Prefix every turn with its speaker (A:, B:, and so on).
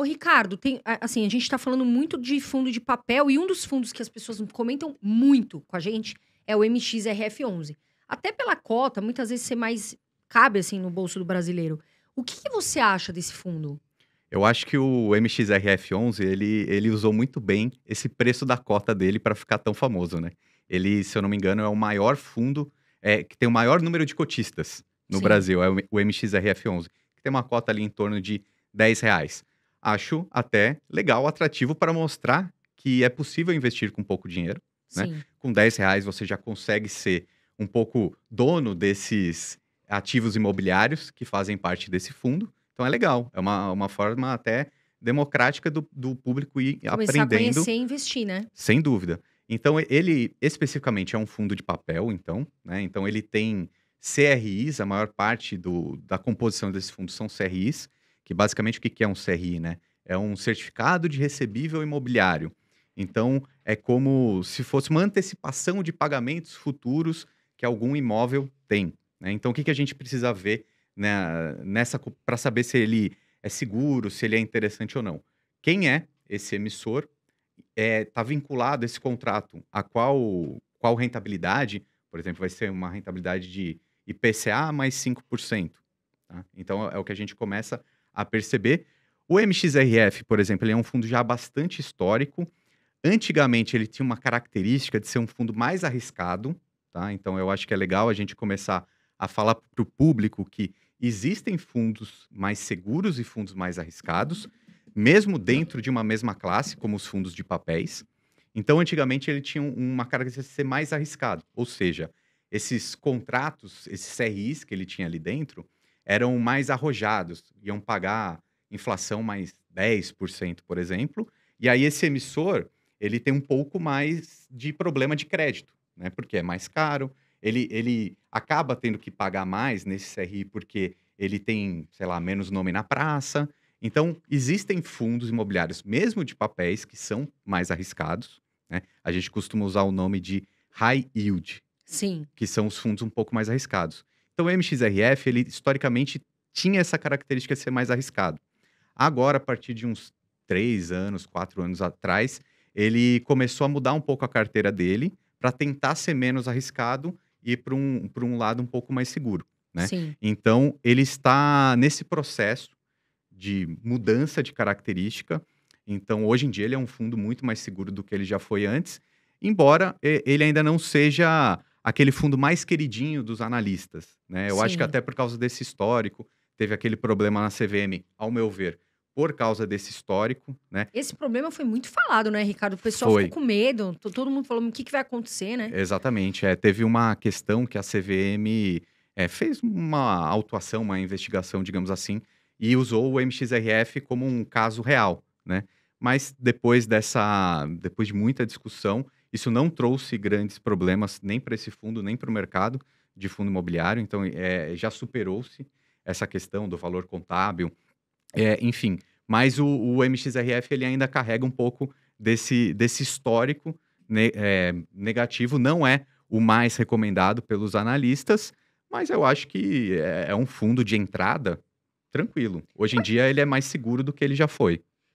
A: Ô, Ricardo, tem, assim, a gente está falando muito de fundo de papel e um dos fundos que as pessoas comentam muito com a gente é o MXRF11. Até pela cota, muitas vezes você mais cabe assim no bolso do brasileiro. O que, que você acha desse fundo? Eu acho que o MXRF11 ele, ele usou muito bem esse preço da cota dele para ficar tão famoso, né? Ele, se eu não me engano, é o maior fundo é, que tem o maior número de cotistas no Sim. Brasil, é o, o MXRF11, que tem uma cota ali em torno de 10 reais acho até legal, atrativo para mostrar que é possível investir com pouco dinheiro. Né? Com 10 reais você já consegue ser um pouco dono desses ativos imobiliários que fazem parte desse fundo. Então é legal, é uma, uma forma até democrática do, do público ir Começar aprendendo. Começar a conhecer e investir, né? Sem dúvida. Então ele especificamente é um fundo de papel, então, né? Então ele tem CRIs, a maior parte do, da composição desse fundo são CRIs, que basicamente o que é um CRI, né? É um certificado de recebível imobiliário. Então, é como se fosse uma antecipação de pagamentos futuros que algum imóvel tem. Né? Então, o que, que a gente precisa ver né, nessa para saber se ele é seguro, se ele é interessante ou não? Quem é esse emissor? Está é, tá vinculado esse contrato a qual, qual rentabilidade? Por exemplo, vai ser uma rentabilidade de IPCA mais 5%. Tá? Então, é o que a gente começa a perceber. O MXRF, por exemplo, ele é um fundo já bastante histórico. Antigamente ele tinha uma característica de ser um fundo mais arriscado, tá? Então eu acho que é legal a gente começar a falar para o público que existem fundos mais seguros e fundos mais arriscados, mesmo dentro de uma mesma classe, como os fundos de papéis. Então, antigamente ele tinha uma característica de ser mais arriscado, ou seja, esses contratos, esses CRIs que ele tinha ali dentro, eram mais arrojados, iam pagar inflação mais 10%, por exemplo. E aí esse emissor, ele tem um pouco mais de problema de crédito, né? Porque é mais caro, ele, ele acaba tendo que pagar mais nesse CRI porque ele tem, sei lá, menos nome na praça. Então, existem fundos imobiliários, mesmo de papéis, que são mais arriscados. Né? A gente costuma usar o nome de high yield. Sim. Que são os fundos um pouco mais arriscados. Então o MXRF, ele historicamente tinha essa característica de ser mais arriscado. Agora, a partir de uns três anos, quatro anos atrás, ele começou a mudar um pouco a carteira dele para tentar ser menos arriscado e para um, um lado um pouco mais seguro. Né? Sim. Então, ele está nesse processo de mudança de característica. Então, hoje em dia, ele é um fundo muito mais seguro do que ele já foi antes, embora eh, ele ainda não seja aquele fundo mais queridinho dos analistas. Né? Eu Sim. acho que até por causa desse histórico, teve aquele problema na CVM, ao meu ver, por causa desse histórico, né? Esse problema foi muito falado, né, Ricardo? O pessoal foi. ficou com medo, todo mundo falou o que, que vai acontecer, né? Exatamente. É, teve uma questão que a CVM é, fez uma autuação, uma investigação, digamos assim, e usou o MXRF como um caso real, né? Mas depois dessa, depois de muita discussão, isso não trouxe grandes problemas nem para esse fundo, nem para o mercado de fundo imobiliário. Então, é, já superou-se essa questão do valor contábil, é, enfim. Mas o, o, MXRF ele ainda carrega um pouco desse, desse histórico ne, é, negativo. Não é o mais recomendado pelos analistas, mas eu acho que é, é um fundo de entrada tranquilo. Hoje em dia ele é mais seguro do que ele já foi.